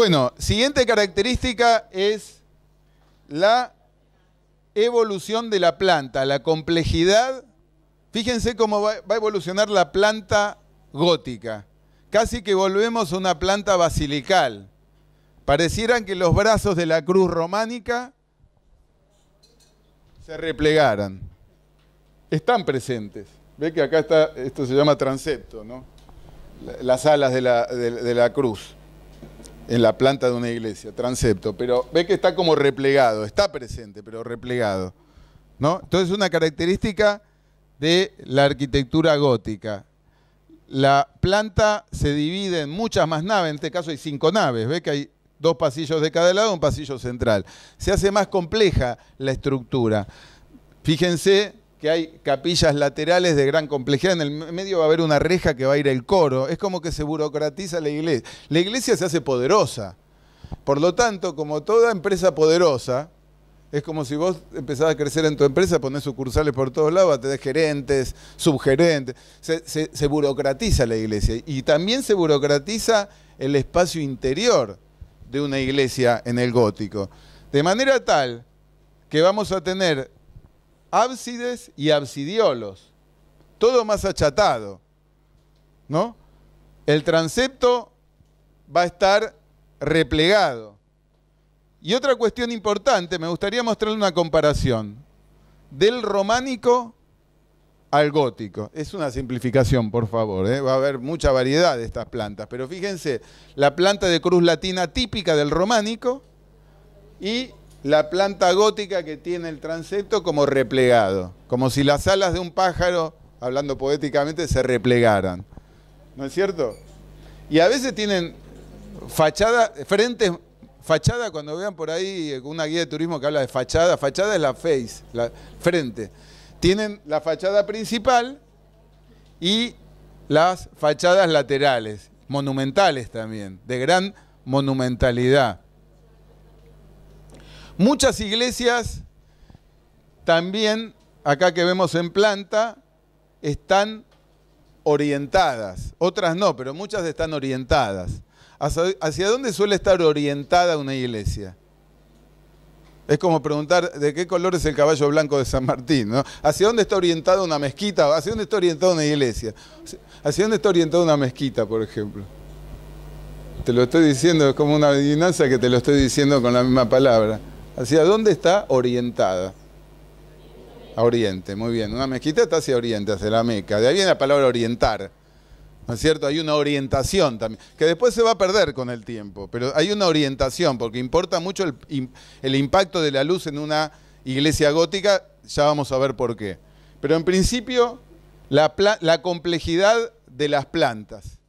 Bueno, siguiente característica es la evolución de la planta, la complejidad. Fíjense cómo va, a evolucionar la planta gótica. Casi que volvemos a una planta basilical. Parecieran que los brazos de la cruz románica se replegaran. Están presentes. Ve que acá está, esto se llama transepto, ¿no? Las alas de la, de la cruz en la planta de una iglesia, transepto, pero ve que está como replegado, está presente, pero replegado. ¿no? Entonces, una característica de la arquitectura gótica. La planta se divide en muchas más naves, en este caso hay cinco naves, ve que hay dos pasillos de cada lado, un pasillo central. Se hace más compleja la estructura. Fíjense que hay capillas laterales de gran complejidad, en el medio va a haber una reja que va a ir el coro, es como que se burocratiza la iglesia. La iglesia se hace poderosa. Por lo tanto, como toda empresa poderosa, es como si vos empezás a crecer en tu empresa, ponés sucursales por todos lados, tenés gerentes, subgerentes. se, burocratiza la iglesia y también se burocratiza el espacio interior de una iglesia en el gótico. De manera tal que vamos a tener ábsides y absidiolos, todo más achatado, ¿no? El transepto va a estar replegado. Y otra cuestión importante, me gustaría mostrarle una comparación del románico al gótico. Es una simplificación, por favor, ¿eh? va a haber mucha variedad de estas plantas, pero fíjense, la planta de cruz latina típica del románico y la planta gótica que tiene el transepto como replegado, como si las alas de un pájaro, hablando poéticamente, se replegaran. ¿No es cierto? Y a veces tienen fachada, frentes, fachada cuando vean por ahí una guía de turismo que habla de fachada, fachada es la face, la frente. Tienen la fachada principal y las fachadas laterales, monumentales también, de gran monumentalidad. Muchas iglesias también, acá que vemos en planta, están orientadas. Otras no, pero muchas están orientadas. ¿Hacia, dónde suele estar orientada una iglesia? Es como preguntar de qué color es el caballo blanco de San Martín, ¿Hacia dónde está orientada una mezquita? ¿Hacia dónde está orientada una iglesia? ¿Hacia dónde está orientada una mezquita, por ejemplo? Te lo estoy diciendo, es como una adivinanza que te lo estoy diciendo con la misma palabra. ¿Hacia dónde está orientada? A oriente, muy bien. Una mezquita está hacia oriente, hacia la Meca. De ahí viene la palabra orientar. ¿No es cierto? Hay una orientación también, que después se va a perder con el tiempo, pero hay una orientación, porque importa mucho el, impacto de la luz en una iglesia gótica, ya vamos a ver por qué. Pero en principio, la complejidad de las plantas.